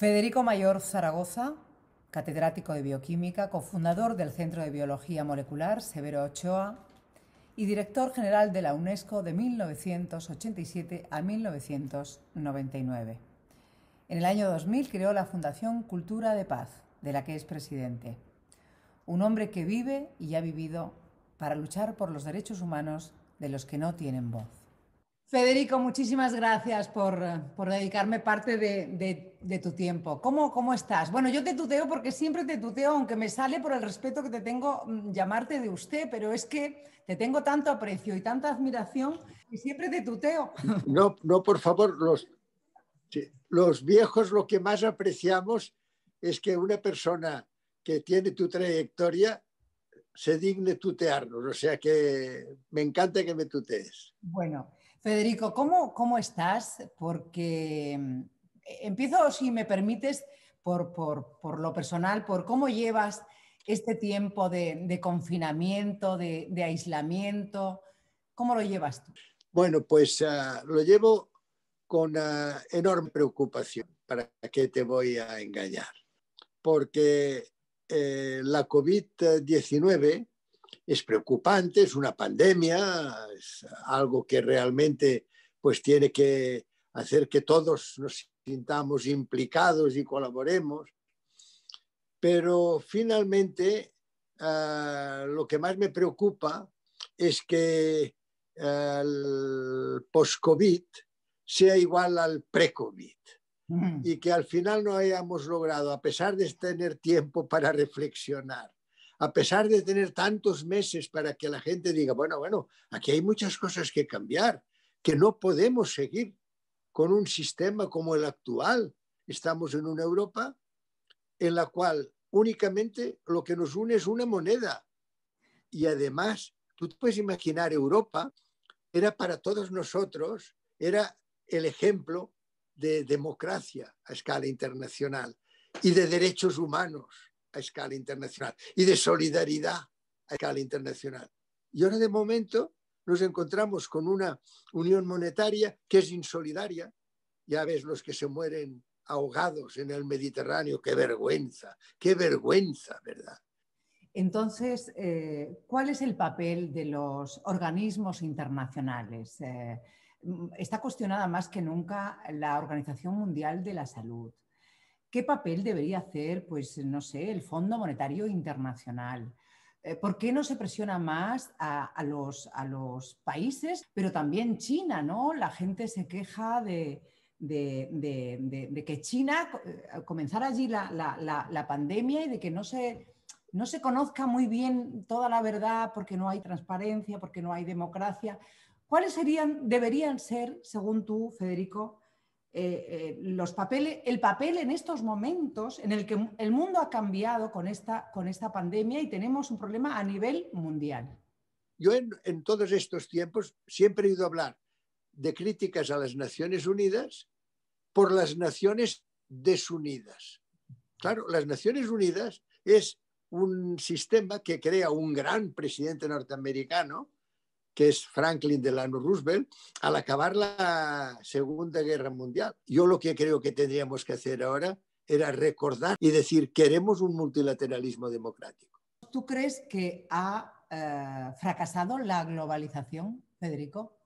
Federico Mayor Zaragoza, catedrático de bioquímica, cofundador del Centro de Biología Molecular Severo Ochoa y director general de la UNESCO de 1987 a 1999. En el año 2000 creó la Fundación Cultura de Paz, de la que es presidente. Un hombre que vive y ha vivido para luchar por los derechos humanos de los que no tienen voz. Federico, muchísimas gracias por, dedicarme parte de, tu tiempo. ¿Cómo, ¿Cómo, estás? Bueno, yo te tuteo porque siempre te tuteo, aunque me sale por el respeto que te tengo mm, llamarte de usted, pero es que te tengo tanto aprecio y tanta admiración y siempre te tuteo. No, no, por favor, los, los viejos lo que más apreciamos es que una persona que tiene tu trayectoria se digne tutearnos, o sea que me encanta que me tutees. Bueno. Federico, ¿cómo, cómo estás? Porque mm, e-, empiezo, si me permites, por, lo personal, por cómo llevas este tiempo de, confinamiento, de, aislamiento. ¿Cómo lo llevas tú? Bueno, pues ah, lo llevo con ah, enorme preocupación. ¿Para qué te voy a engañar? Porque eh, la COVID-19 es preocupante, es una pandemia, es algo que realmente pues tiene que hacer que todos nos sintamos implicados y colaboremos. Pero finalmente ah, lo que más me preocupa es que el post-COVID sea igual al pre-COVID mm. y que al final no hayamos logrado, a pesar de tener tiempo para reflexionar, a pesar de tener tantos meses para que la gente diga, bueno, bueno, aquí hay muchas cosas que cambiar, que no podemos seguir con un sistema como el actual. Estamos en una Europa en la cual únicamente lo que nos une es una moneda. Y además, tú te puedes imaginar, Europa era para todos nosotros, era el ejemplo de democracia a escala internacional y de derechos humanos a escala internacional y de solidaridad a escala internacional. Y ahora de momento nos encontramos con una unión monetaria que es insolidaria. Ya ves los que se mueren ahogados en el Mediterráneo, qué vergüenza, qué vergüenza, ¿verdad? Entonces, eh, ¿cuál es el papel de los organismos internacionales? Eh, está cuestionada más que nunca la Organización Mundial de la Salud. ¿Qué papel debería hacer, pues, no sé, el Fondo Monetario Internacional? Eh, ¿Por qué no se presiona más a, los, países? Pero también China, ¿no? La gente se queja de, que China eh, comenzara allí la, la, pandemia y de que no se, no se conozca muy bien toda la verdad porque no hay transparencia, porque no hay democracia. ¿Cuáles serían, deberían ser, según tú, Federico, eh, eh, papeles, el papel en estos momentos en el que el mundo ha cambiado con esta, pandemia y tenemos un problema a nivel mundial. Yo en, en todos estos tiempos siempre he ido a hablar de críticas a las Naciones Unidas por las Naciones Desunidas. Claro, las Naciones Unidas es un sistema que crea un gran presidente norteamericano que es Franklin Delano Roosevelt, al acabar la Segunda Guerra Mundial. Yo lo que creo que tendríamos que hacer ahora era recordar y decir, queremos un multilateralismo democrático. ¿Tú crees que ha eh, fracasado la globalización, Federico?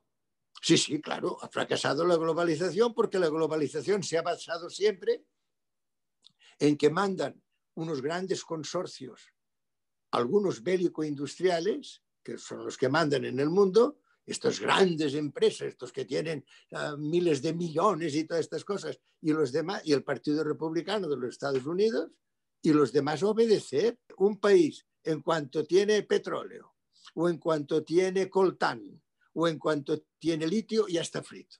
Sí, sí, claro, ha fracasado la globalización porque la globalización se ha basado siempre en que mandan unos grandes consorcios, algunos bélico-industriales, que son los que mandan en el mundo, estas grandes empresas, estos que tienen ah, miles de millones y todas estas cosas, y los demás, y el Partido Republicano de los Estados Unidos, y los demás obedecer. Un país, en cuanto tiene petróleo, o en cuanto tiene coltán, o en cuanto tiene litio, ya está frito.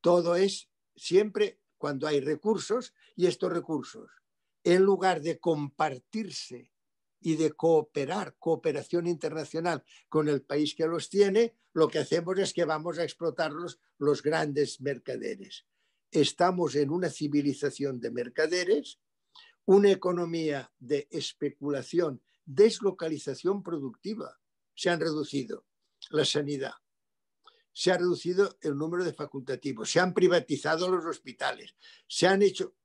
Todo es siempre cuando hay recursos, y estos recursos, en lugar de compartirse y de cooperar, cooperación internacional con el país que los tiene, lo que hacemos es que vamos a explotarlos los grandes mercaderes. Estamos en una civilización de mercaderes, una economía de especulación, deslocalización productiva. Se han reducido la sanidad, se ha reducido el número de facultativos, se han privatizado los hospitales, se han hecho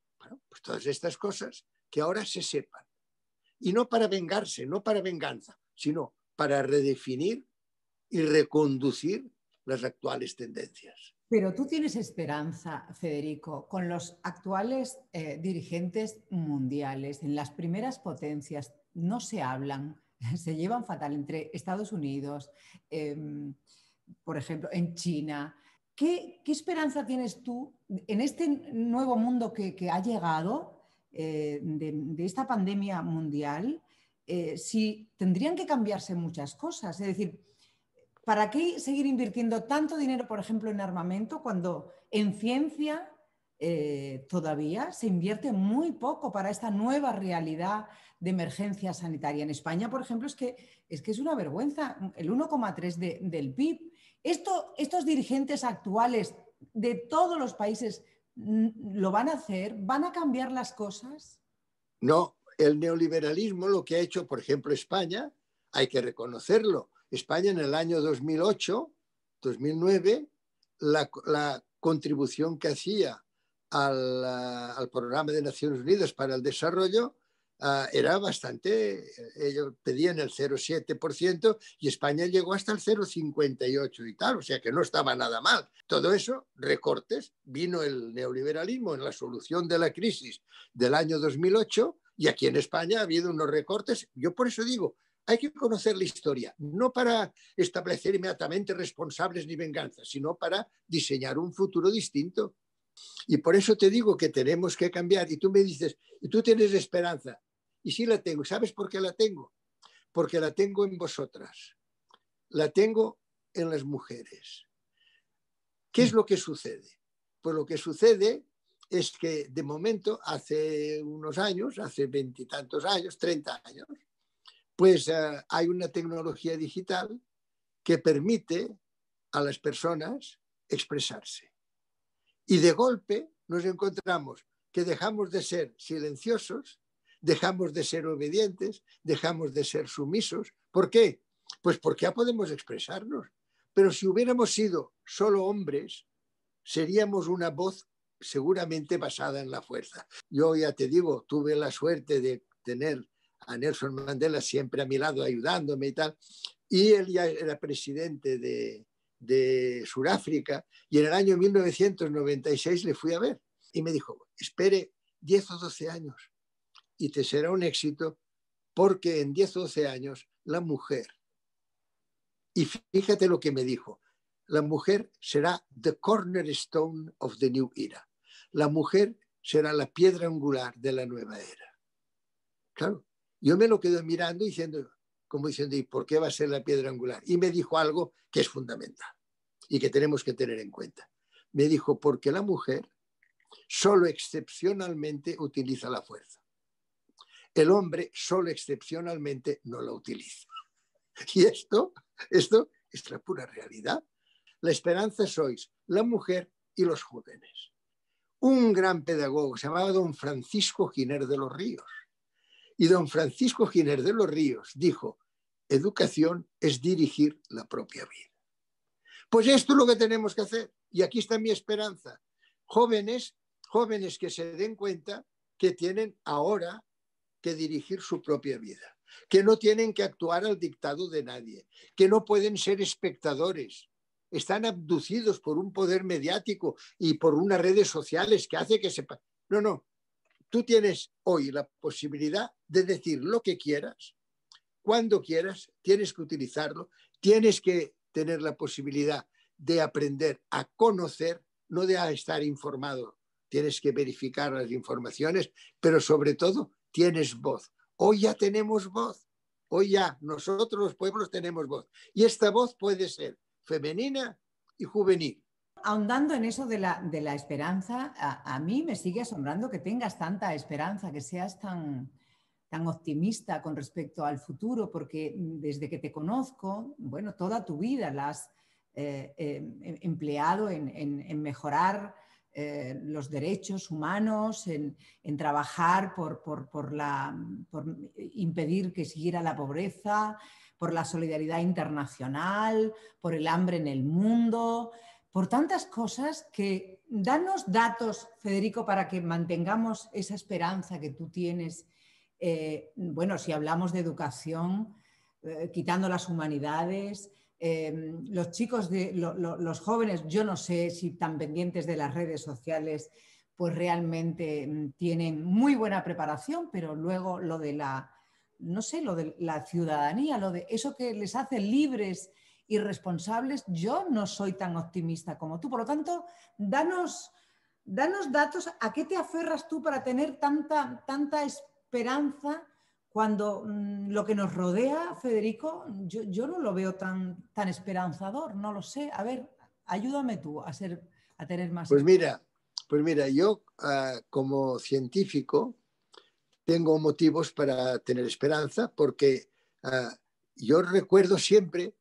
pues todas estas cosas que ahora se sepan y no para vengarse, no para venganza, sino para redefinir y reconducir las actuales tendencias. Pero tú tienes esperanza, Federico, con los actuales eh, dirigentes mundiales, en las primeras potencias, no se hablan, se llevan fatal entre Estados Unidos, em, por ejemplo, en China. ¿Qué, esperanza tienes tú en este nuevo mundo que ha llegado? Eh, de, esta pandemia mundial, eh, si tendrían que cambiarse muchas cosas. Es decir, ¿para qué seguir invirtiendo tanto dinero, por ejemplo, en armamento cuando en ciencia eh, todavía se invierte muy poco para esta nueva realidad de emergencia sanitaria. En España, por ejemplo, es que es, que es una vergüenza, el 1,3 del PIB. estos dirigentes actuales de todos los países ¿Lo van a hacer? ¿Van a cambiar las cosas? No, el neoliberalismo lo que ha hecho, por ejemplo, España, hay que reconocerlo. España en el año 2008, 2009, la, la contribución que hacía al, Programa de Naciones Unidas para el Desarrollo Ah, era bastante, ellos pedían el 0,7% y España llegó hasta el 0,58 y tal, o sea que no estaba nada mal. Todo eso, recortes, vino el neoliberalismo en la solución de la crisis del año 2008 y aquí en España ha habido unos recortes. Yo por eso digo, hay que conocer la historia, no para establecer inmediatamente responsables ni venganzas, sino para diseñar un futuro distinto. Y por eso te digo que tenemos que cambiar. Y tú me dices, ¿y tú tienes esperanza? Y sí la tengo. ¿Sabes por qué la tengo? Porque la tengo en vosotras. La tengo en las mujeres. ¿Qué es lo que sucede? Pues lo que sucede es que de momento, hace unos años, hace veintitantos años, treinta años, pues eh, hay una tecnología digital que permite a las personas expresarse. Y de golpe nos encontramos que dejamos de ser silenciosos dejamos de ser obedientes, dejamos de ser sumisos. ¿Por qué? Pues porque ya podemos expresarnos. Pero si hubiéramos sido solo hombres, seríamos una voz seguramente basada en la fuerza. Yo ya te digo, tuve la suerte de tener a Nelson Mandela siempre a mi lado ayudándome y tal, y él ya era presidente de, de Sudáfrica y en el año 1996 le fui a ver y me dijo, espere 10 o 12 años y te será un éxito porque en 10, 12 años la mujer, y fíjate lo que me dijo, la mujer será the cornerstone of the new era. La mujer será la piedra angular de la nueva era. Claro, yo me lo quedo mirando diciendo, como diciendo, por qué va a ser la piedra angular? Y me dijo algo que es fundamental y que tenemos que tener en cuenta. Me dijo, porque la mujer solo excepcionalmente utiliza la fuerza el hombre solo excepcionalmente no la utiliza. Y esto, esto es la pura realidad. La esperanza sois la mujer y los jóvenes. Un gran pedagogo se llamaba don Francisco Giner de los Ríos. Y don Francisco Giner de los Ríos dijo, educación es dirigir la propia vida. Pues esto es lo que tenemos que hacer. Y aquí está mi esperanza. Jóvenes, jóvenes que se den cuenta que tienen ahora que dirigir su propia vida, que no tienen que actuar al dictado de nadie, que no pueden ser espectadores. Están abducidos por un poder mediático y por unas redes sociales que hace que sepa. No, no. Tú tienes hoy la posibilidad de decir lo que quieras, cuando quieras, tienes que utilizarlo, tienes que tener la posibilidad de aprender a conocer, no de estar informado. Tienes que verificar las informaciones, pero sobre todo tienes voz. Hoy ya tenemos voz. Hoy ya nosotros los pueblos tenemos voz. Y esta voz puede ser femenina y juvenil. Ahondando en eso de la, esperanza, a, mí me sigue asombrando que tengas tanta esperanza, que seas tan, optimista con respecto al futuro, porque desde que te conozco, bueno, toda tu vida la has eh, eh, em, empleado en, en mejorar eh, los derechos humanos, en, trabajar por, impedir que siguiera la pobreza, por la solidaridad internacional, por el hambre en el mundo, por tantas cosas que danos datos, Federico, para que mantengamos esa esperanza que tú tienes. Eh, bueno, si hablamos de educación, eh, quitando las humanidades, Em, los chicos, de, los jóvenes, yo no sé si tan pendientes de las redes sociales, pues realmente em, tienen muy buena preparación, pero luego lo de la, no sé, lo de la ciudadanía, lo de eso que les hace libres y responsables, yo no soy tan optimista como tú. Por lo tanto, danos, danos datos a qué te aferras tú para tener tanta, tanta esperanza cuando mm, lo que nos rodea, Federico, yo, no lo veo tan, tan esperanzador, no lo sé. A ver, ayúdame tú a, ser, a tener más. Pues mira, pues mira, yo ah, como científico tengo motivos para tener esperanza porque ah, yo recuerdo siempre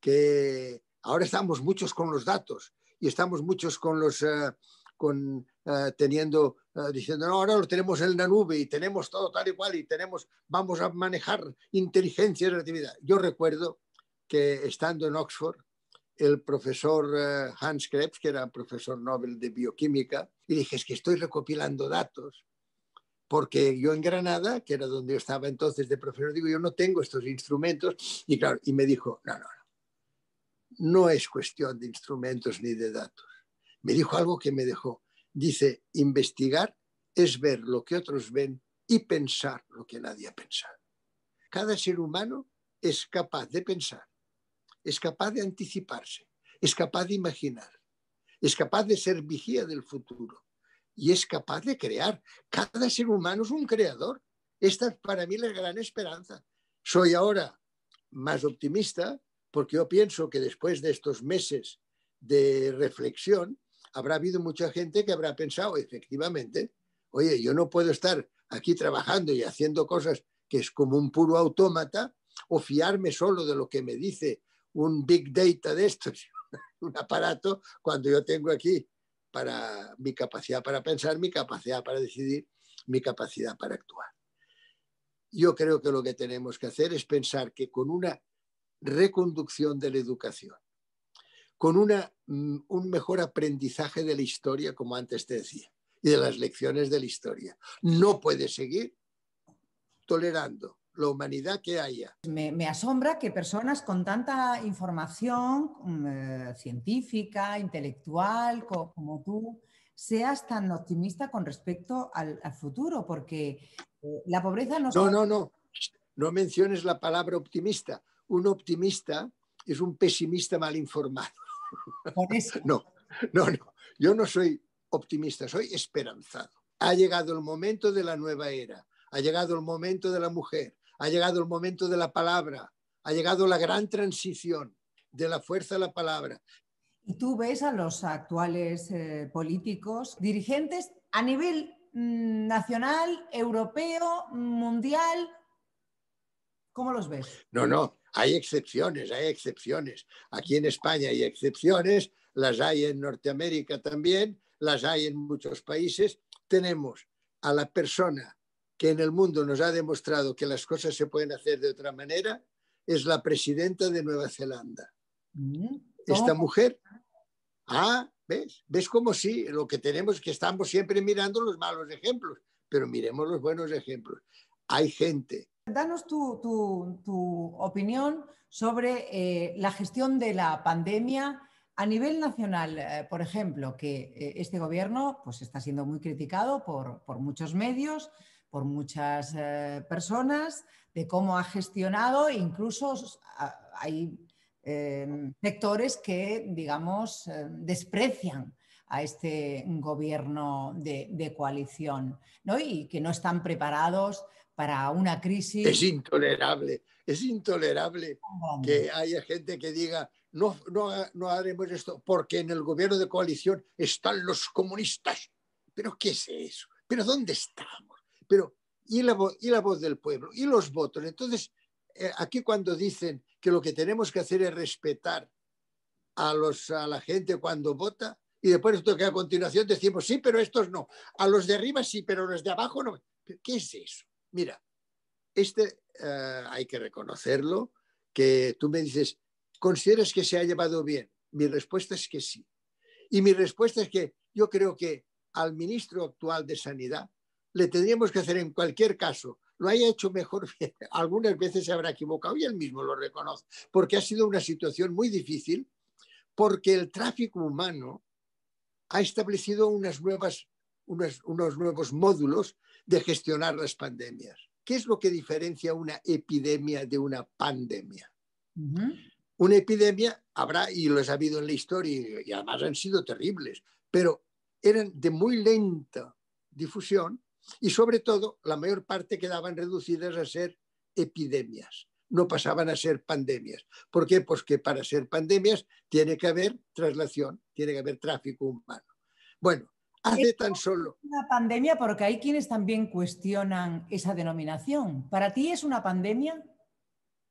que ahora estamos muchos con los datos y estamos muchos con los ah, con, teniendo Ah, diciendo, no, ahora lo tenemos en la nube y tenemos todo tal y cual y tenemos, vamos a manejar inteligencia y relatividad. Yo recuerdo que estando en Oxford, el profesor eh, Hans Krebs, que era profesor Nobel de bioquímica, y dije, es que estoy recopilando datos, porque yo en Granada, que era donde yo estaba entonces de profesor, digo, yo no tengo estos instrumentos, y claro, y me dijo, no, no, no, no es cuestión de instrumentos ni de datos. Me dijo algo que me dejó, Dice, investigar es ver lo que otros ven y pensar lo que nadie ha pensado. Cada ser humano es capaz de pensar, es capaz de anticiparse, es capaz de imaginar, es capaz de ser vigía del futuro y es capaz de crear. Cada ser humano es un creador. Esta es para mí la gran esperanza. Soy ahora más optimista porque yo pienso que después de estos meses de reflexión, habrá habido mucha gente que habrá pensado, efectivamente, oye, yo no puedo estar aquí trabajando y haciendo cosas que es como un puro autómata o fiarme solo de lo que me dice un big data de estos, un aparato, cuando yo tengo aquí para mi capacidad para pensar, mi capacidad para decidir, mi capacidad para actuar. Yo creo que lo que tenemos que hacer es pensar que con una reconducción de la educación, con mm, un mejor aprendizaje de la historia, como antes te decía, y de las lecciones de la historia. No puede seguir tolerando la humanidad que haya. Me, asombra que personas con tanta información mm, eh, científica, intelectual, como tú, seas tan optimista con respecto al, futuro, porque eh, la pobreza no... No, no, no, no menciones la palabra optimista. Un optimista es un pesimista mal informado. No, no, no. Yo no soy optimista, soy esperanzado. Ha llegado el momento de la nueva era, ha llegado el momento de la mujer, ha llegado el momento de la palabra, ha llegado la gran transición de la fuerza a la palabra. Y tú ves a los actuales eh, políticos, dirigentes a nivel mm, nacional, europeo, mundial, ¿cómo los ves? No, no, hay excepciones, hay excepciones. Aquí en España hay excepciones, las hay en Norteamérica también, las hay en muchos países. Tenemos a la persona que en el mundo nos ha demostrado que las cosas se pueden hacer de otra manera, es la presidenta de Nueva Zelanda. Mm, Esta mujer, ah, ¿ves? ¿Ves cómo sí? Lo que tenemos es que estamos siempre mirando los malos ejemplos, pero miremos los buenos ejemplos. Hay gente Danos tu, opinión sobre eh, la gestión de la pandemia a nivel nacional, eh, por ejemplo, que eh, este gobierno pues, está siendo muy criticado por, muchos medios, por muchas personas, de cómo ha gestionado, incluso hay em, sectores que, digamos, desprecian a este gobierno de, coalición y que no están preparados para una crisis. Es intolerable, es intolerable que haya gente que diga, no, no, haremos esto porque en el gobierno de coalición están los comunistas. ¿Pero qué es eso? ¿Pero dónde estamos? Pero, ¿y, la, y la voz del pueblo? ¿Y los votos? Entonces, eh, aquí cuando dicen que lo que tenemos que hacer es respetar a, los, a la gente cuando vota, y después que a continuación decimos, sí, pero estos no. A los de arriba sí, pero los de abajo no. ¿Qué es eso? Mira, este eh, hay que reconocerlo, que tú me dices, ¿consideras que se ha llevado bien? Mi respuesta es que sí. Y mi respuesta es que yo creo que al ministro actual de Sanidad le tendríamos que hacer en cualquier caso, lo haya hecho mejor, algunas veces se habrá equivocado y él mismo lo reconoce, porque ha sido una situación muy difícil, porque el tráfico humano ha establecido unas nuevas unos, nuevos módulos de gestionar las pandemias. ¿Qué es lo que diferencia una epidemia de una pandemia? Una epidemia habrá, y lo ha habido en la historia, y además han sido terribles, pero eran de muy lenta difusión y sobre todo la mayor parte quedaban reducidas a ser epidemias, no pasaban a ser pandemias. ¿Por qué? Pues que para ser pandemias tiene que haber traslación, tiene que haber tráfico humano. Bueno, hace tan solo. Una pandemia, porque hay quienes también cuestionan esa denominación. ¿Para ti es una pandemia?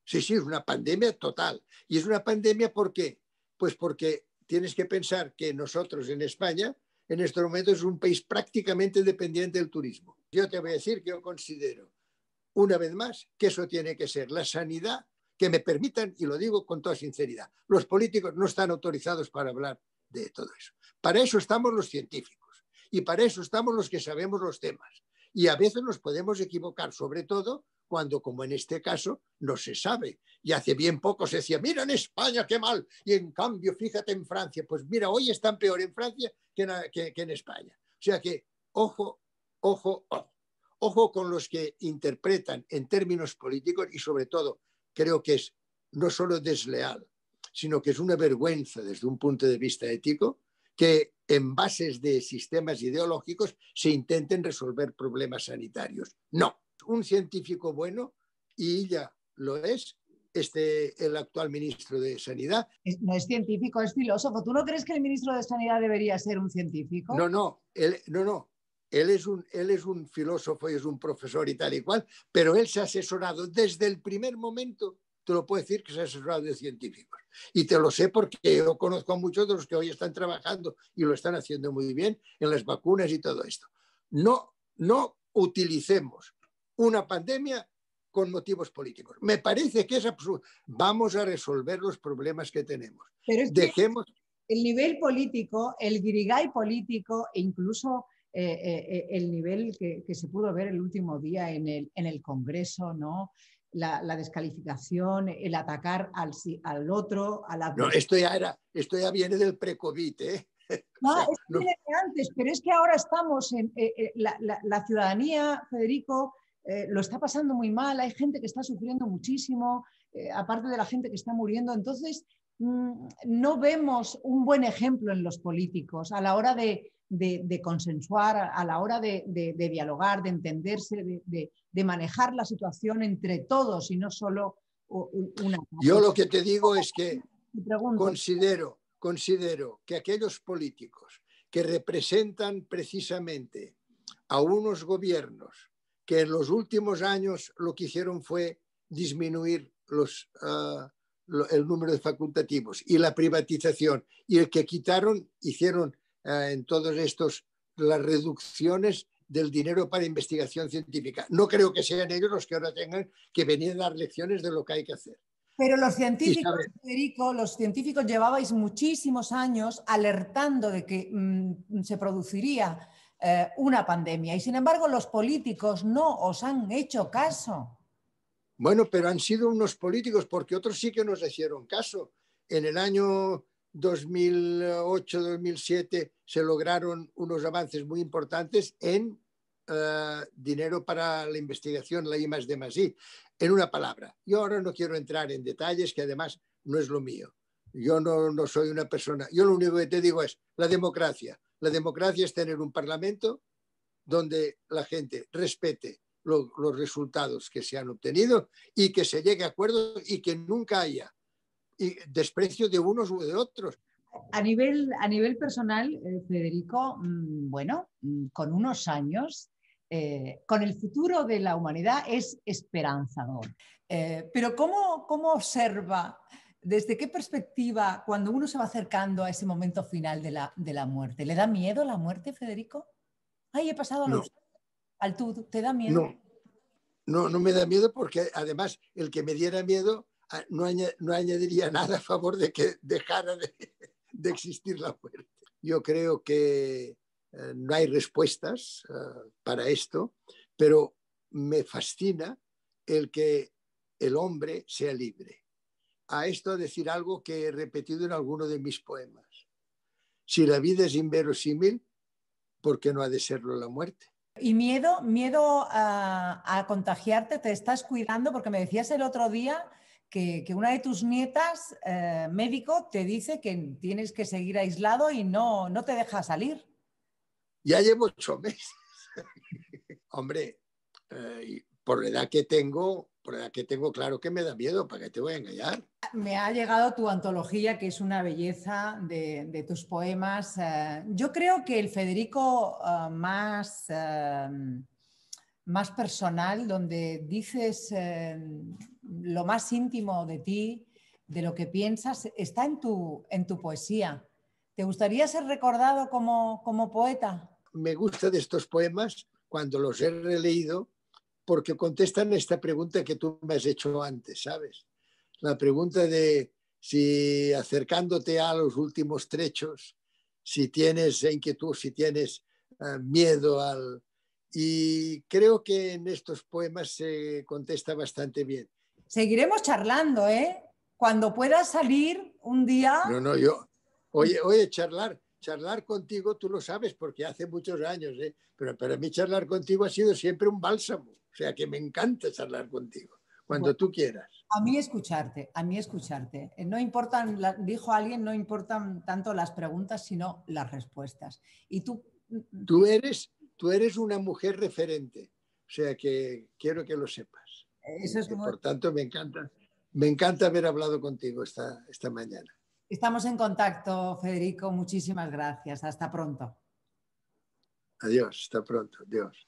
Sí, sí, es una pandemia total. Y es una pandemia ¿por qué? Pues porque tienes que pensar que nosotros en España, en este momento, es un país prácticamente dependiente del turismo. Yo te voy a decir que yo considero, una vez más, que eso tiene que ser la sanidad que me permitan, y lo digo con toda sinceridad, los políticos no están autorizados para hablar de todo eso. Para eso estamos los científicos. Y para eso estamos los que sabemos los temas. Y a veces nos podemos equivocar, sobre todo cuando, como en este caso, no se sabe. Y hace bien poco se decía, mira en España qué mal, y en cambio, fíjate en Francia. Pues mira, hoy están peor en Francia que en, España. O sea que, ojo, ojo, ojo. Ojo con los que interpretan en términos políticos y sobre todo creo que es no solo desleal, sino que es una vergüenza desde un punto de vista ético que en bases de sistemas ideológicos se intenten resolver problemas sanitarios. No, un científico bueno, y ya lo es, este, el actual ministro de Sanidad. Eh, no es científico, es filósofo. ¿Tú no crees que el ministro de Sanidad debería ser un científico? No, no, él, no, no. Él es, un, él es un filósofo y es un profesor y tal y cual, pero él se ha asesorado desde el primer momento te lo puedo decir que se ha asesorado de científicos. Y te lo sé porque yo conozco a muchos de los que hoy están trabajando y lo están haciendo muy bien en las vacunas y todo esto. No, no utilicemos una pandemia con motivos políticos. Me parece que es absurdo. Vamos a resolver los problemas que tenemos. Pero es que Dejemos... El nivel político, el grigay político e incluso eh, eh, eh, el nivel que, se pudo ver el último día en el, en el Congreso, ¿no? la, descalificación, el atacar al, al otro, a la... No, esto ya, era, esto ya viene del pre-COVID, ¿eh? No, es antes, pero es que ahora estamos en... Eh, eh, la, ciudadanía, Federico, eh, lo está pasando muy mal, hay gente que está sufriendo muchísimo, aparte de la gente que está muriendo, entonces mm, no vemos un buen ejemplo en los políticos a la hora de, de, consensuar, a, la hora de, dialogar, de entenderse, de, manejar la situación entre todos y no solo una. Yo lo que te digo es que considero, considero que aquellos políticos que representan precisamente a unos gobiernos que en los últimos años lo que hicieron fue disminuir los, ah, el número de facultativos y la privatización. Y el que quitaron, hicieron eh, en todos estos, las reducciones del dinero para investigación científica. No creo que sean ellos los que ahora tengan que venir a dar lecciones de lo que hay que hacer. Pero los científicos, Federico, los científicos llevabais muchísimos años alertando de que mm, se produciría eh, una pandemia y sin embargo los políticos no os han hecho caso. Bueno, pero han sido unos políticos porque otros sí que nos hicieron caso. En el año 2008-2007 se lograron unos avances muy importantes en eh, dinero para la investigación, la I más en una palabra. Yo ahora no quiero entrar en detalles que además no es lo mío. Yo no, no soy una persona, yo lo único que te digo es la democracia. La democracia es tener un parlamento donde la gente respete los resultados que se han obtenido y que se llegue a acuerdos y que nunca haya y desprecio de unos u de otros. A nivel, a nivel personal, eh, Federico, mm, bueno, mm, con unos años, eh, con el futuro de la humanidad es esperanzador. Eh, pero ¿cómo, observa, desde qué perspectiva, cuando uno se va acercando a ese momento final de la, de la muerte? ¿Le da miedo la muerte, Federico? Ay, he pasado a los, al tú, ¿te da miedo? No. no, no me da miedo porque además el que me diera miedo Ah, no, añadiría nada a favor de que dejara de, existir la muerte. Yo creo que eh, no hay respuestas eh, para esto, pero me fascina el que el hombre sea libre. A esto decir algo que he repetido en alguno de mis poemas. Si la vida es inverosímil, ¿por qué no ha de serlo la muerte? Y miedo, miedo a, contagiarte, te estás cuidando, porque me decías el otro día que, una de tus nietas, eh, médico, te dice que tienes que seguir aislado y no, no te deja salir. Ya llevo ocho meses. Hombre, eh, por la edad que tengo, por la edad que tengo, claro que me da miedo, ¿para qué te voy a engañar? Me ha llegado tu antología, que es una belleza de, tus poemas. Eh, yo creo que el Federico más más personal, donde dices eh, lo más íntimo de ti, de lo que piensas, está en tu, en tu poesía. ¿Te gustaría ser recordado como, como poeta? Me gusta de estos poemas cuando los he releído porque contestan esta pregunta que tú me has hecho antes, ¿sabes? La pregunta de si acercándote a los últimos trechos, si tienes inquietud, si tienes eh, miedo al, y creo que en estos poemas se contesta bastante bien. Seguiremos charlando, ¿eh? Cuando puedas salir un día... No, no, yo... Oye, oye, charlar, charlar contigo, tú lo sabes, porque hace muchos años, ¿eh? Pero para mí charlar contigo ha sido siempre un bálsamo. O sea, que me encanta charlar contigo, cuando tú quieras. A mí escucharte, a mí escucharte. Eh, no importan, dijo alguien, no importan tanto las preguntas, sino las respuestas. Y tú... Mm, mm. Tú eres Tú eres una mujer referente, o sea que quiero que lo sepas. Por tanto, me encanta, me encanta haber hablado contigo esta, esta mañana. Estamos en contacto, Federico. Muchísimas gracias. Hasta pronto. Adiós, hasta pronto. Adiós.